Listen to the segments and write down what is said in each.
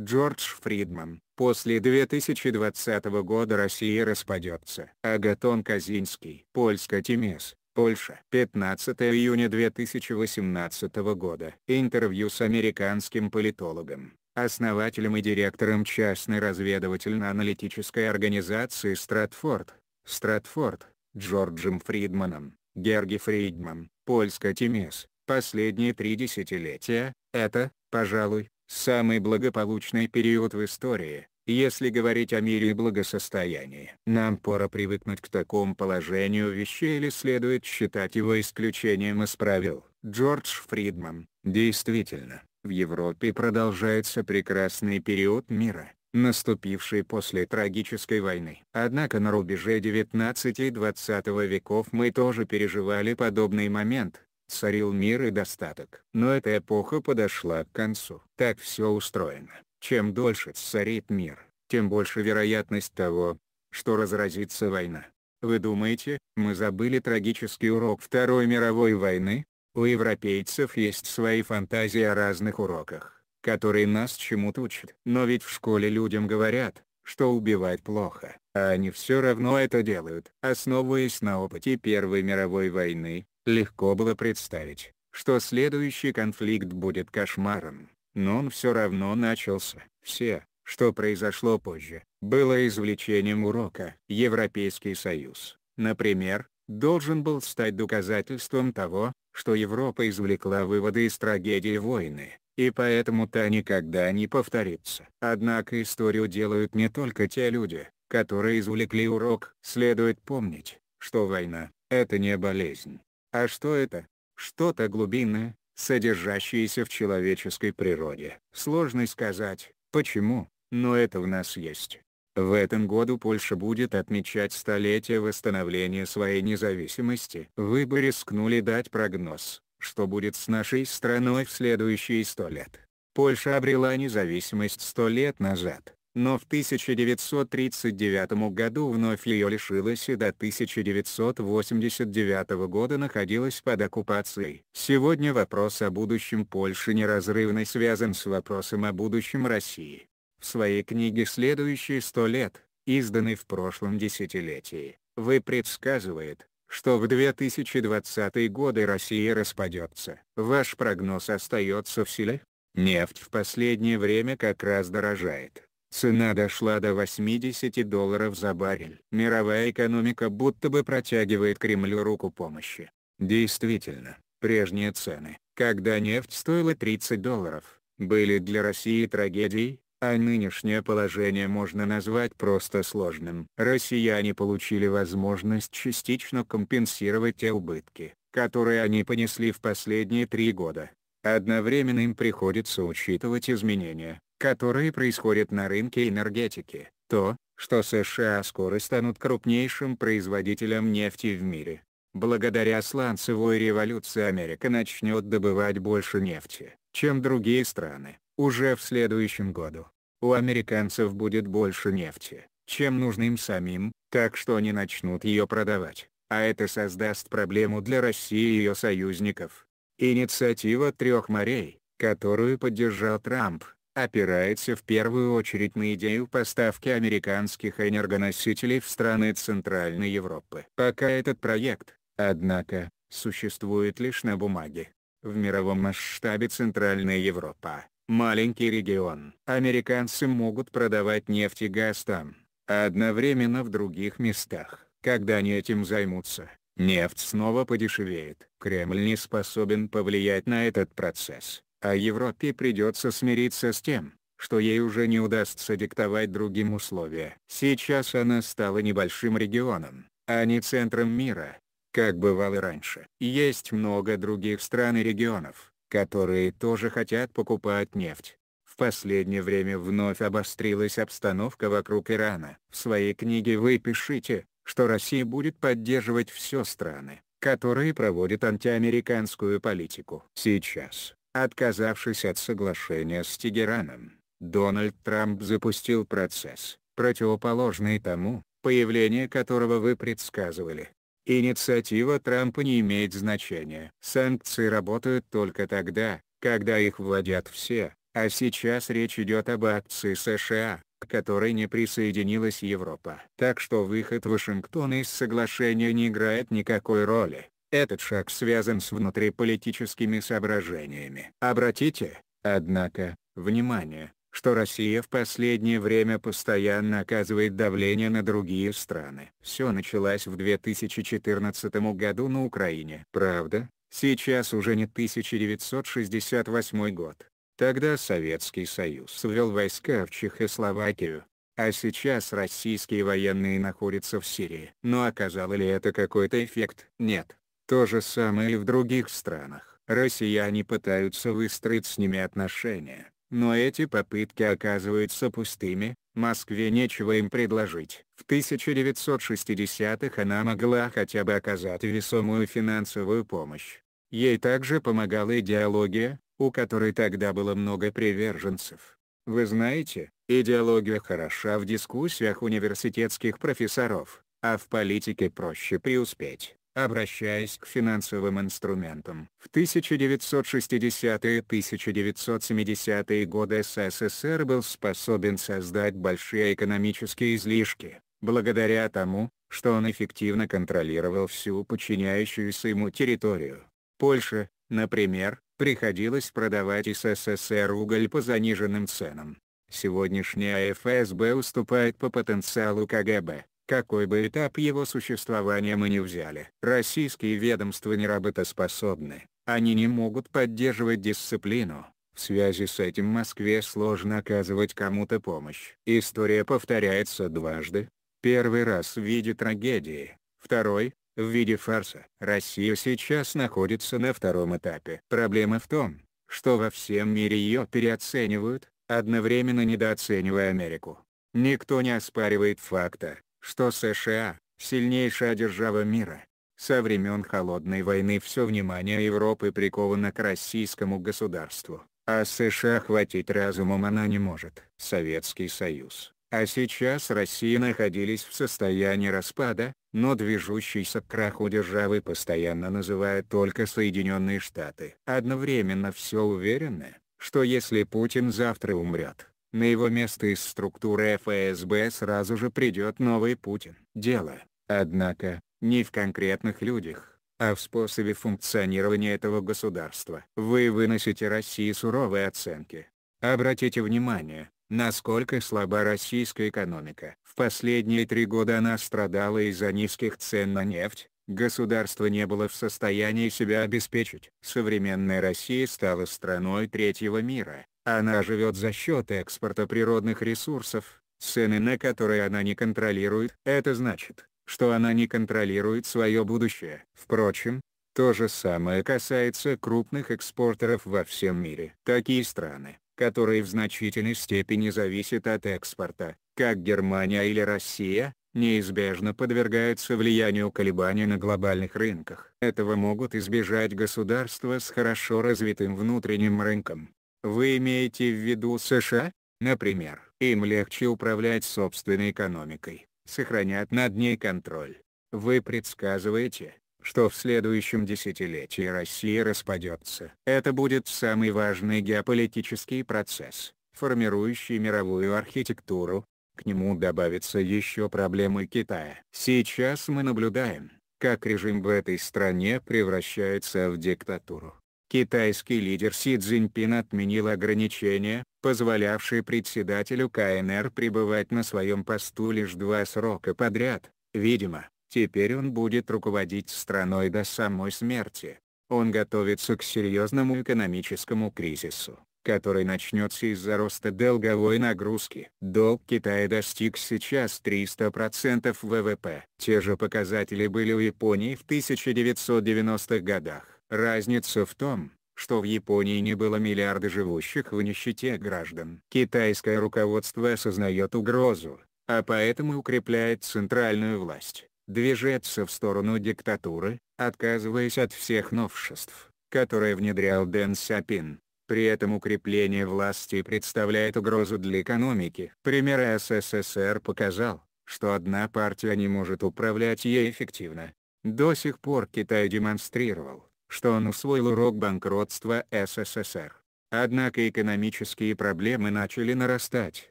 Джордж Фридман. После 2020 года Россия распадется. Агатон Казинский. Польская Тимес. Польша. 15 июня 2018 года. Интервью с американским политологом, основателем и директором частной разведывательно-аналитической организации «Стратфорд», «Стратфорд», Джорджем Фридманом, Герги Фридман, польская ТИМЕС. Последние три десятилетия, это, пожалуй, Самый благополучный период в истории, если говорить о мире и благосостоянии. Нам пора привыкнуть к такому положению вещей или следует считать его исключением из правил. Джордж Фридман, действительно, в Европе продолжается прекрасный период мира, наступивший после трагической войны. Однако на рубеже 19 и 20 веков мы тоже переживали подобный момент, царил мир и достаток. Но эта эпоха подошла к концу. Так все устроено. Чем дольше царит мир, тем больше вероятность того, что разразится война. Вы думаете, мы забыли трагический урок Второй мировой войны? У европейцев есть свои фантазии о разных уроках, которые нас чему-то учат. Но ведь в школе людям говорят, что убивать плохо, а они все равно это делают. Основываясь на опыте Первой мировой войны, Легко было представить, что следующий конфликт будет кошмаром, но он все равно начался. Все, что произошло позже, было извлечением урока. Европейский Союз, например, должен был стать доказательством того, что Европа извлекла выводы из трагедии войны, и поэтому та никогда не повторится. Однако историю делают не только те люди, которые извлекли урок. Следует помнить, что война — это не болезнь. А что это? Что-то глубинное, содержащееся в человеческой природе. Сложно сказать, почему, но это в нас есть. В этом году Польша будет отмечать столетие восстановления своей независимости. Вы бы рискнули дать прогноз, что будет с нашей страной в следующие сто лет. Польша обрела независимость сто лет назад но в 1939 году вновь ее лишилась и до 1989 года находилась под оккупацией. Сегодня вопрос о будущем Польши неразрывно связан с вопросом о будущем России. В своей книге «Следующие сто лет», изданной в прошлом десятилетии, вы предсказывает, что в 2020 годы Россия распадется. Ваш прогноз остается в силе? Нефть в последнее время как раз дорожает. Цена дошла до 80 долларов за баррель. Мировая экономика будто бы протягивает Кремлю руку помощи. Действительно, прежние цены, когда нефть стоила 30 долларов, были для России трагедией, а нынешнее положение можно назвать просто сложным. Россияне получили возможность частично компенсировать те убытки, которые они понесли в последние три года. Одновременно им приходится учитывать изменения, которые происходят на рынке энергетики, то, что США скоро станут крупнейшим производителем нефти в мире. Благодаря сланцевой революции Америка начнет добывать больше нефти, чем другие страны, уже в следующем году. У американцев будет больше нефти, чем нужно им самим, так что они начнут ее продавать, а это создаст проблему для России и ее союзников. Инициатива трех морей, которую поддержал Трамп, опирается в первую очередь на идею поставки американских энергоносителей в страны Центральной Европы. Пока этот проект, однако, существует лишь на бумаге. В мировом масштабе Центральная Европа – маленький регион. Американцы могут продавать нефть и газ там, а одновременно в других местах. Когда они этим займутся, нефть снова подешевеет. Кремль не способен повлиять на этот процесс а Европе придется смириться с тем, что ей уже не удастся диктовать другим условия. Сейчас она стала небольшим регионом, а не центром мира, как бывало раньше. Есть много других стран и регионов, которые тоже хотят покупать нефть. В последнее время вновь обострилась обстановка вокруг Ирана. В своей книге вы пишите, что Россия будет поддерживать все страны, которые проводят антиамериканскую политику. Сейчас Отказавшись от соглашения с Тегераном, Дональд Трамп запустил процесс, противоположный тому, появление которого вы предсказывали. Инициатива Трампа не имеет значения. Санкции работают только тогда, когда их вводят все, а сейчас речь идет об акции США, к которой не присоединилась Европа. Так что выход Вашингтона из соглашения не играет никакой роли. Этот шаг связан с внутриполитическими соображениями. Обратите, однако, внимание, что Россия в последнее время постоянно оказывает давление на другие страны. Все началось в 2014 году на Украине. Правда, сейчас уже не 1968 год. Тогда Советский Союз ввел войска в Чехословакию, а сейчас российские военные находятся в Сирии. Но оказало ли это какой-то эффект? Нет. То же самое и в других странах. Россияне пытаются выстроить с ними отношения, но эти попытки оказываются пустыми, Москве нечего им предложить. В 1960-х она могла хотя бы оказать весомую финансовую помощь. Ей также помогала идеология, у которой тогда было много приверженцев. Вы знаете, идеология хороша в дискуссиях университетских профессоров, а в политике проще преуспеть обращаясь к финансовым инструментам. В 1960-е 1970-е годы СССР был способен создать большие экономические излишки, благодаря тому, что он эффективно контролировал всю подчиняющуюся ему территорию. Польша, например, приходилось продавать СССР уголь по заниженным ценам. Сегодняшняя ФСБ уступает по потенциалу КГБ. Какой бы этап его существования мы не взяли. Российские ведомства не работоспособны, они не могут поддерживать дисциплину. В связи с этим Москве сложно оказывать кому-то помощь. История повторяется дважды. Первый раз в виде трагедии, второй — в виде фарса. Россия сейчас находится на втором этапе. Проблема в том, что во всем мире ее переоценивают, одновременно недооценивая Америку. Никто не оспаривает факта, что США, сильнейшая держава мира, со времен Холодной войны все внимание Европы приковано к российскому государству, а США хватить разумом она не может. Советский Союз, а сейчас Россия находились в состоянии распада, но движущийся к краху державы постоянно называют только Соединенные Штаты. Одновременно все уверены, что если Путин завтра умрет, на его место из структуры ФСБ сразу же придет новый Путин. Дело, однако, не в конкретных людях, а в способе функционирования этого государства. Вы выносите России суровые оценки. Обратите внимание, насколько слаба российская экономика. В последние три года она страдала из-за низких цен на нефть, государство не было в состоянии себя обеспечить. Современная Россия стала страной третьего мира, она живет за счет экспорта природных ресурсов, цены на которые она не контролирует. Это значит, что она не контролирует свое будущее. Впрочем, то же самое касается крупных экспортеров во всем мире. Такие страны, которые в значительной степени зависят от экспорта, как Германия или Россия, неизбежно подвергаются влиянию колебаний на глобальных рынках. Этого могут избежать государства с хорошо развитым внутренним рынком. Вы имеете в виду США, например? Им легче управлять собственной экономикой, сохранять над ней контроль. Вы предсказываете, что в следующем десятилетии Россия распадется. Это будет самый важный геополитический процесс, формирующий мировую архитектуру. К нему добавятся еще проблемы Китая. Сейчас мы наблюдаем, как режим в этой стране превращается в диктатуру. Китайский лидер Си Цзиньпин отменил ограничения, позволявшие председателю КНР пребывать на своем посту лишь два срока подряд. Видимо, теперь он будет руководить страной до самой смерти. Он готовится к серьезному экономическому кризису, который начнется из-за роста долговой нагрузки. Долг Китая достиг сейчас 300% ВВП. Те же показатели были у Японии в 1990-х годах. Разница в том, что в Японии не было миллиарда живущих в нищете граждан. Китайское руководство осознает угрозу, а поэтому укрепляет центральную власть, движется в сторону диктатуры, отказываясь от всех новшеств, которые внедрял Дэн Сапин. При этом укрепление власти представляет угрозу для экономики. Пример СССР показал, что одна партия не может управлять ей эффективно. До сих пор Китай демонстрировал, что он усвоил урок банкротства СССР. Однако экономические проблемы начали нарастать.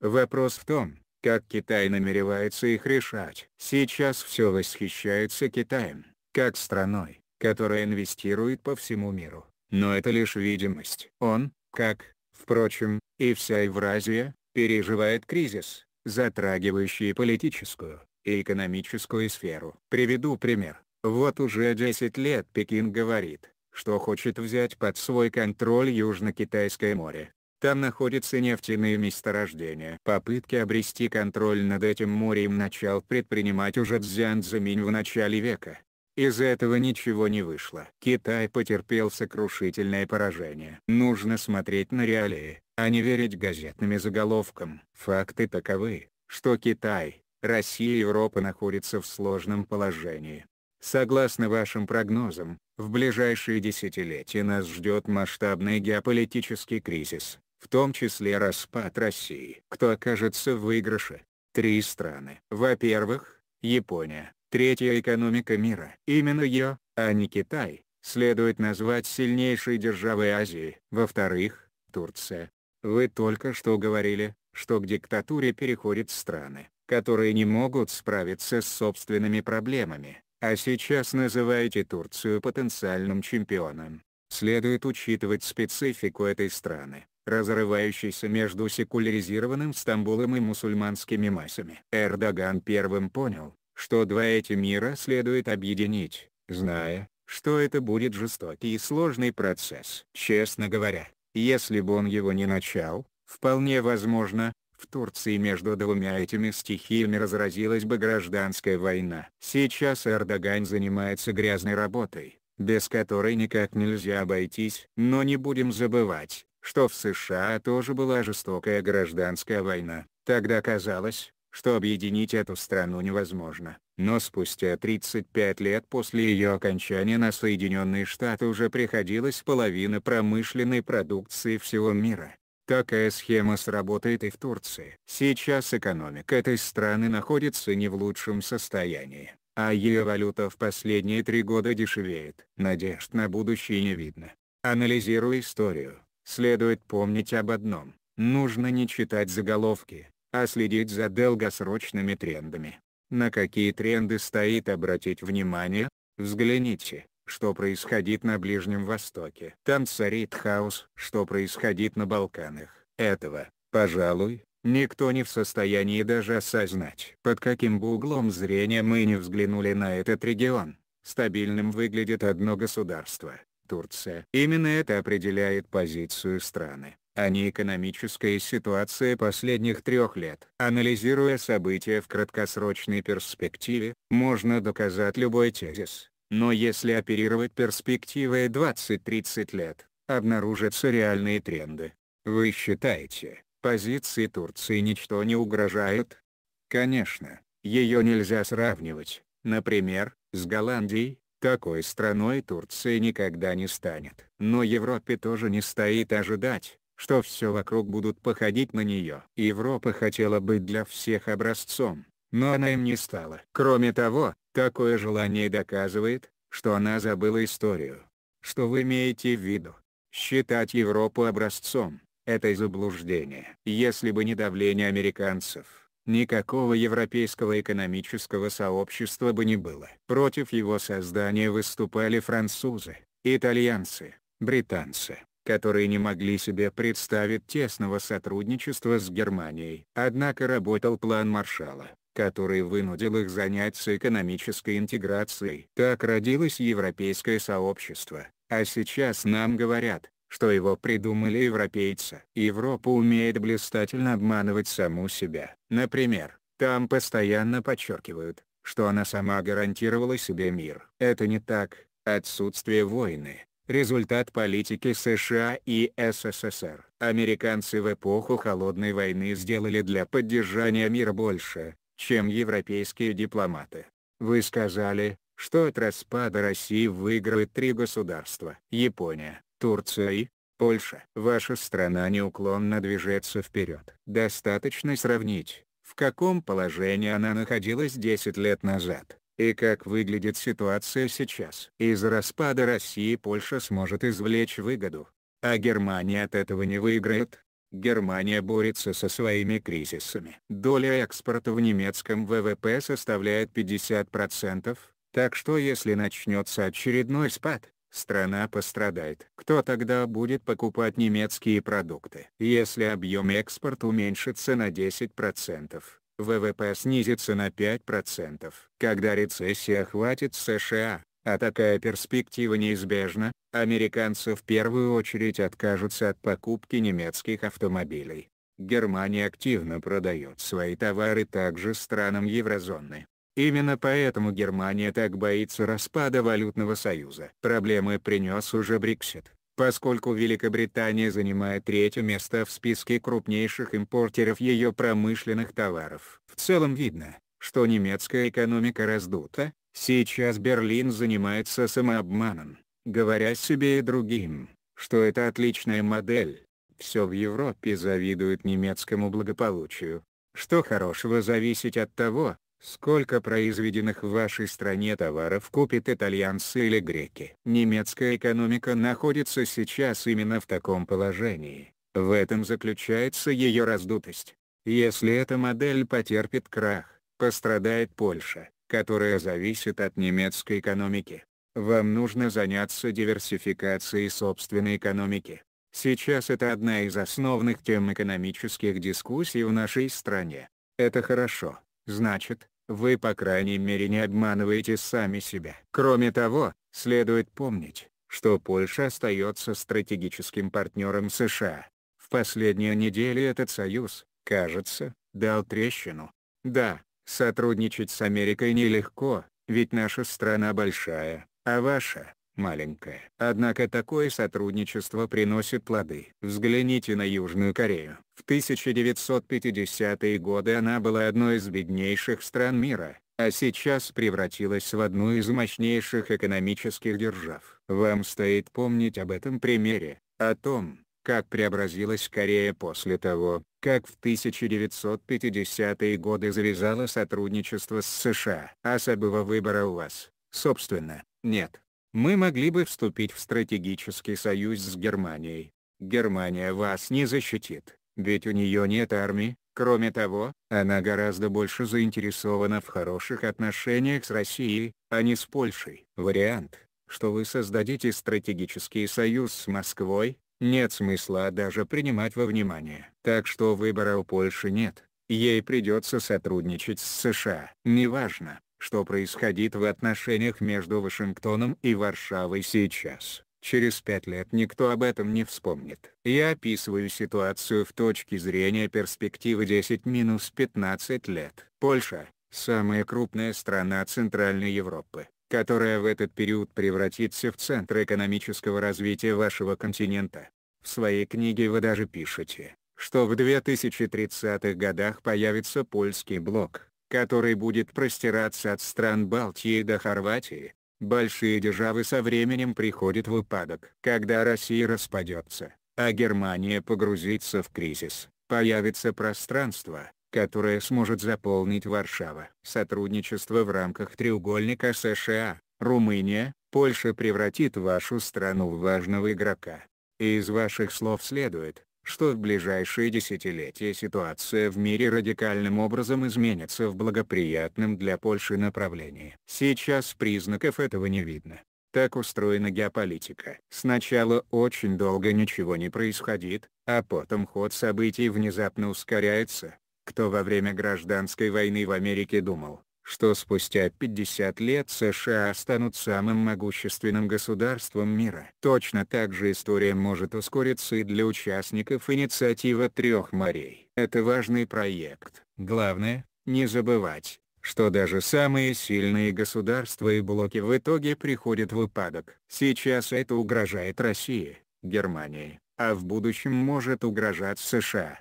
Вопрос в том, как Китай намеревается их решать. Сейчас все восхищается Китаем, как страной, которая инвестирует по всему миру. Но это лишь видимость. Он, как, впрочем, и вся Евразия, переживает кризис, затрагивающий политическую и экономическую сферу. Приведу пример. Вот уже 10 лет Пекин говорит, что хочет взять под свой контроль Южно-Китайское море. Там находятся нефтяные месторождения. Попытки обрести контроль над этим морем начал предпринимать уже Цзян Цзэминь в начале века. Из этого ничего не вышло. Китай потерпел сокрушительное поражение. Нужно смотреть на реалии, а не верить газетными заголовкам. Факты таковы, что Китай, Россия и Европа находятся в сложном положении. Согласно вашим прогнозам, в ближайшие десятилетия нас ждет масштабный геополитический кризис, в том числе распад России. Кто окажется в выигрыше? Три страны. Во-первых, Япония, третья экономика мира. Именно ее, а не Китай, следует назвать сильнейшей державой Азии. Во-вторых, Турция. Вы только что говорили, что к диктатуре переходят страны, которые не могут справиться с собственными проблемами. А сейчас называете Турцию потенциальным чемпионом. Следует учитывать специфику этой страны, разрывающейся между секуляризированным Стамбулом и мусульманскими массами. Эрдоган первым понял, что два эти мира следует объединить, зная, что это будет жестокий и сложный процесс. Честно говоря, если бы он его не начал, вполне возможно, в Турции между двумя этими стихиями разразилась бы гражданская война. Сейчас Эрдоган занимается грязной работой, без которой никак нельзя обойтись. Но не будем забывать, что в США тоже была жестокая гражданская война. Тогда казалось, что объединить эту страну невозможно. Но спустя 35 лет после ее окончания на Соединенные Штаты уже приходилась половина промышленной продукции всего мира. Такая схема сработает и в Турции. Сейчас экономика этой страны находится не в лучшем состоянии, а ее валюта в последние три года дешевеет. Надежд на будущее не видно. Анализируя историю, следует помнить об одном. Нужно не читать заголовки, а следить за долгосрочными трендами. На какие тренды стоит обратить внимание? Взгляните, что происходит на Ближнем Востоке. Там царит хаос, что происходит на Балканах. Этого, пожалуй, никто не в состоянии даже осознать. Под каким бы углом зрения мы не взглянули на этот регион, стабильным выглядит одно государство – Турция. Именно это определяет позицию страны а не экономическая ситуация последних трех лет. Анализируя события в краткосрочной перспективе, можно доказать любой тезис. Но если оперировать перспективой 20-30 лет, обнаружатся реальные тренды. Вы считаете, позиции Турции ничто не угрожают? Конечно, ее нельзя сравнивать, например, с Голландией, такой страной Турция никогда не станет. Но Европе тоже не стоит ожидать, что все вокруг будут походить на нее. Европа хотела быть для всех образцом, но она им не стала. Кроме того, Такое желание доказывает, что она забыла историю. Что вы имеете в виду? Считать Европу образцом – это заблуждение. Если бы не давление американцев, никакого европейского экономического сообщества бы не было. Против его создания выступали французы, итальянцы, британцы, которые не могли себе представить тесного сотрудничества с Германией. Однако работал план Маршала, который вынудил их заняться экономической интеграцией. Так родилось европейское сообщество, а сейчас нам говорят, что его придумали европейцы. Европа умеет блистательно обманывать саму себя. Например, там постоянно подчеркивают, что она сама гарантировала себе мир. Это не так, отсутствие войны, результат политики США и СССР. Американцы в эпоху Холодной войны сделали для поддержания мира больше, чем европейские дипломаты. Вы сказали, что от распада России выиграют три государства. Япония, Турция и Польша. Ваша страна неуклонно движется вперед. Достаточно сравнить, в каком положении она находилась 10 лет назад, и как выглядит ситуация сейчас. Из распада России Польша сможет извлечь выгоду, а Германия от этого не выиграет. Германия борется со своими кризисами. Доля экспорта в немецком ВВП составляет 50%, так что если начнется очередной спад, страна пострадает. Кто тогда будет покупать немецкие продукты? Если объем экспорта уменьшится на 10%, ВВП снизится на 5%. Когда рецессия охватит США, а такая перспектива неизбежна, американцы в первую очередь откажутся от покупки немецких автомобилей. Германия активно продает свои товары также странам еврозоны. Именно поэтому Германия так боится распада валютного союза. Проблемы принес уже Брексит, поскольку Великобритания занимает третье место в списке крупнейших импортеров ее промышленных товаров. В целом видно, что немецкая экономика раздута, сейчас Берлин занимается самообманом говоря себе и другим, что это отличная модель. Все в Европе завидуют немецкому благополучию. Что хорошего зависеть от того, сколько произведенных в вашей стране товаров купят итальянцы или греки. Немецкая экономика находится сейчас именно в таком положении. В этом заключается ее раздутость. Если эта модель потерпит крах, пострадает Польша, которая зависит от немецкой экономики. Вам нужно заняться диверсификацией собственной экономики. Сейчас это одна из основных тем экономических дискуссий в нашей стране. Это хорошо. Значит, вы по крайней мере не обманываете сами себя. Кроме того, следует помнить, что Польша остается стратегическим партнером США. В последние недели этот союз, кажется, дал трещину. Да, сотрудничать с Америкой нелегко, ведь наша страна большая, а ваша – маленькая. Однако такое сотрудничество приносит плоды. Взгляните на Южную Корею. В 1950-е годы она была одной из беднейших стран мира, а сейчас превратилась в одну из мощнейших экономических держав. Вам стоит помнить об этом примере, о том, как преобразилась Корея после того, как в 1950-е годы завязала сотрудничество с США. Особого а выбора у вас, собственно, нет. Мы могли бы вступить в стратегический союз с Германией. Германия вас не защитит, ведь у нее нет армии. Кроме того, она гораздо больше заинтересована в хороших отношениях с Россией, а не с Польшей. Вариант, что вы создадите стратегический союз с Москвой, нет смысла даже принимать во внимание. Так что выбора у Польши нет, ей придется сотрудничать с США. Неважно, что происходит в отношениях между Вашингтоном и Варшавой сейчас. Через пять лет никто об этом не вспомнит. Я описываю ситуацию в точке зрения перспективы 10-15 лет. Польша – самая крупная страна Центральной Европы, которая в этот период превратится в центр экономического развития вашего континента. В своей книге вы даже пишете, что в 2030-х годах появится польский блок который будет простираться от стран Балтии до Хорватии, большие державы со временем приходят в упадок. Когда Россия распадется, а Германия погрузится в кризис, появится пространство, которое сможет заполнить Варшава. Сотрудничество в рамках треугольника США, Румыния, Польша превратит вашу страну в важного игрока. И из ваших слов следует, что в ближайшие десятилетия ситуация в мире радикальным образом изменится в благоприятном для Польши направлении. Сейчас признаков этого не видно. Так устроена геополитика. Сначала очень долго ничего не происходит, а потом ход событий внезапно ускоряется. Кто во время гражданской войны в Америке думал, что спустя 50 лет США станут самым могущественным государством мира. Точно так же история может ускориться и для участников инициативы трех морей. Это важный проект. Главное, не забывать, что даже самые сильные государства и блоки в итоге приходят в упадок. Сейчас это угрожает России, Германии, а в будущем может угрожать США.